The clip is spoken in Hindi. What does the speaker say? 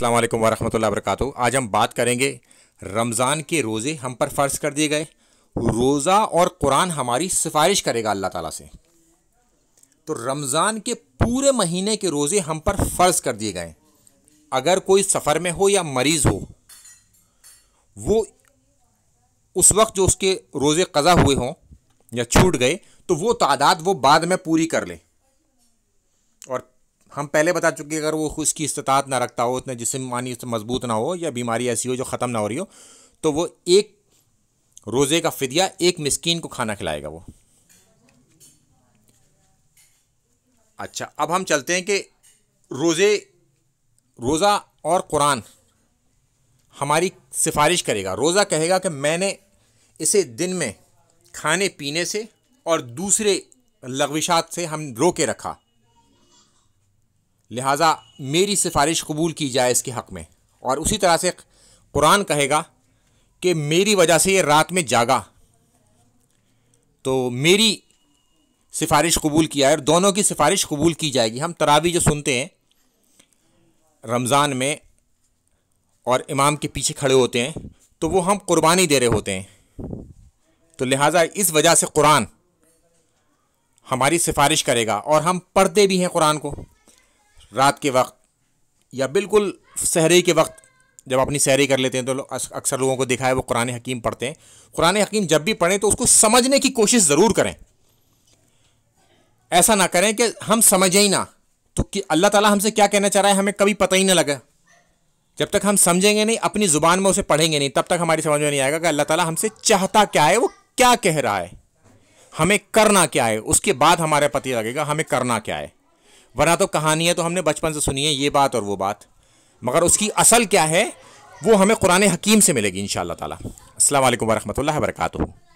अस्सलाम वालेकुम वरहमतुल्लाहि आज हम बात करेंगे रमज़ान के रोज़े हम पर फ़र्ज़ कर दिए गए रोज़ा और कुरान हमारी सिफारिश करेगा अल्लाह ताला से तो रमज़ान के पूरे महीने के रोज़े हम पर फ़र्ज़ कर दिए गए अगर कोई सफ़र में हो या मरीज़ हो वो उस वक्त जो उसके रोज़े कज़ा हुए हों या छूट गए तो वो तादाद वो बाद में पूरी कर ले और हम पहले बता चुके हैं अगर वो उसकी इस्तात ना रखता हो उतना उससे मजबूत ना हो या बीमारी ऐसी हो जो ख़त्म ना हो रही हो तो वो एक रोज़े का फदिया एक मिस्किन को खाना खिलाएगा वो अच्छा अब हम चलते हैं कि रोज़े रोज़ा और कुरान हमारी सिफारिश करेगा रोज़ा कहेगा कि मैंने इसे दिन में खाने पीने से और दूसरे लगविशात से हम रो के रखा लिहाजा मेरी सिफारिश कबूल की जाए इसके हक़ में और उसी तरह से कुरान कहेगा कि मेरी वजह से ये रात में जागा तो मेरी सिफारिश कबूल की जाए और दोनों की सिफारिश कबूल की जाएगी हम तरावी जो सुनते हैं रमज़ान में और इमाम के पीछे खड़े होते हैं तो वो हम कुर्बानी दे रहे होते हैं तो लिहाजा इस वजह से कुरान हमारी सिफारिश करेगा और हम पढ़ते भी हैं कुरान को रात के वक्त या बिल्कुल सहरी के वक्त जब अपनी सहरी कर लेते हैं तो अक्सर लोगों को देखा है वो कुरान हकीम पढ़ते हैं कुरान हकीम जब भी पढ़ें तो उसको समझने की कोशिश ज़रूर करें ऐसा ना करें कि हम समझें ही ना तो कि अल्लाह ताला हमसे क्या कहना चाह रहा है हमें कभी पता ही ना लगा जब तक हम समझेंगे नहीं अपनी ज़ुबान में उसे पढ़ेंगे नहीं तब तक हमारी समझ में नहीं आएगा कि अल्लाह ताला हमसे चाहता क्या है वो क्या कह रहा है हमें करना क्या है उसके बाद हमारे पता लगेगा हमें करना क्या है वरना तो कहानी है तो हमने बचपन से सुनी है ये बात और वो बात मगर उसकी असल क्या है वो हमें कुरान हकीम से मिलेगी इन शाह तला असल वरहमल वर्का